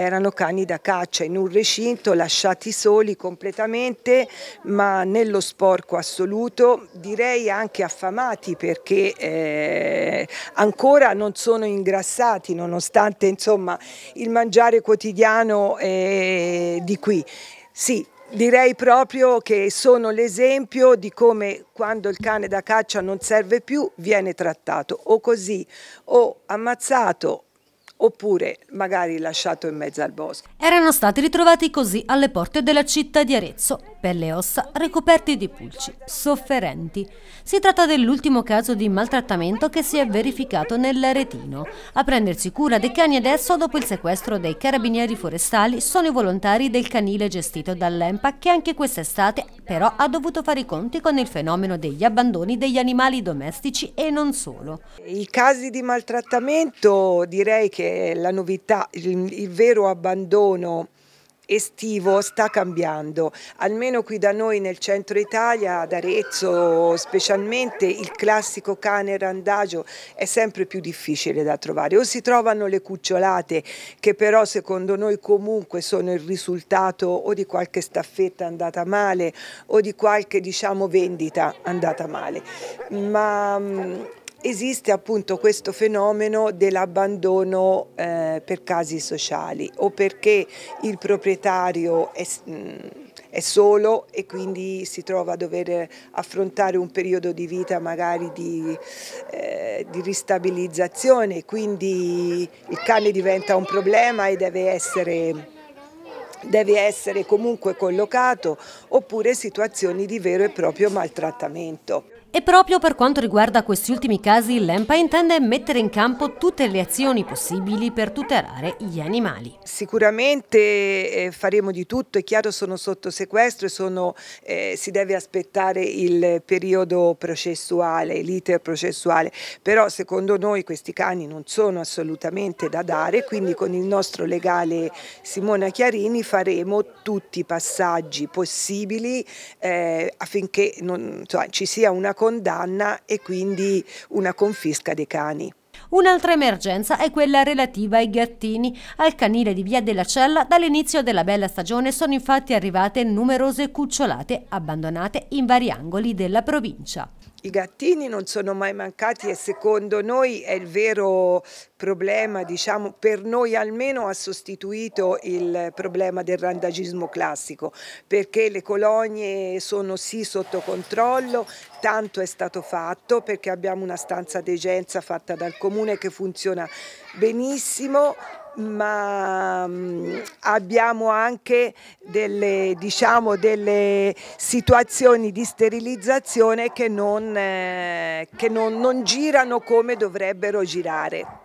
erano cani da caccia in un recinto lasciati soli completamente ma nello sporco assoluto, direi anche affamati perché eh, ancora non sono ingrassati nonostante insomma, il mangiare quotidiano eh, di qui. Sì, Direi proprio che sono l'esempio di come quando il cane da caccia non serve più viene trattato o così o ammazzato oppure magari lasciato in mezzo al bosco. Erano stati ritrovati così alle porte della città di Arezzo, per le ossa ricoperti di pulci, sofferenti. Si tratta dell'ultimo caso di maltrattamento che si è verificato nell'Aretino. A prendersi cura dei cani adesso, dopo il sequestro dei carabinieri forestali, sono i volontari del canile gestito dall'EMPA che anche quest'estate però ha dovuto fare i conti con il fenomeno degli abbandoni degli animali domestici e non solo. I casi di maltrattamento direi che la novità, il, il vero abbandono estivo sta cambiando, almeno qui da noi nel centro Italia, ad Arezzo specialmente, il classico cane randagio è sempre più difficile da trovare, o si trovano le cucciolate che però secondo noi comunque sono il risultato o di qualche staffetta andata male o di qualche diciamo vendita andata male, ma mm, esiste appunto questo fenomeno dell'abbandono eh, per casi sociali o perché il proprietario è, mm, è, solo e quindi si trova a dover affrontare un periodo di vita magari di, eh, di ristabilizzazione, quindi il cane diventa un problema e deve essere deve essere comunque collocato oppure situazioni di vero e proprio maltrattamento. E proprio per quanto riguarda questi ultimi casi, l'EMPA intende mettere in campo tutte le azioni possibili per tutelare gli animali. Sicuramente eh, faremo di tutto, è chiaro sono sotto sequestro e sono, eh, si deve aspettare il periodo processuale, l'iter processuale, però secondo noi questi cani non sono assolutamente da dare, quindi con il nostro legale Simona Chiarini faremo tutti i passaggi possibili eh, affinché non, cioè, ci sia una condanna e quindi una confisca dei cani. Un'altra emergenza è quella relativa ai gattini. Al canile di Via della Cella dall'inizio della bella stagione sono infatti arrivate numerose cucciolate abbandonate in vari angoli della provincia. I gattini non sono mai mancati e secondo noi è il vero problema, diciamo, per noi almeno ha sostituito il problema del randagismo classico, perché le colonie sono sì sotto controllo, tanto è stato fatto perché abbiamo una stanza degenza fatta dal comune che funziona benissimo, ma mh, mm, abbiamo anche delle, diciamo, delle, situazioni di sterilizzazione che, non, eh, che non, non girano come dovrebbero girare.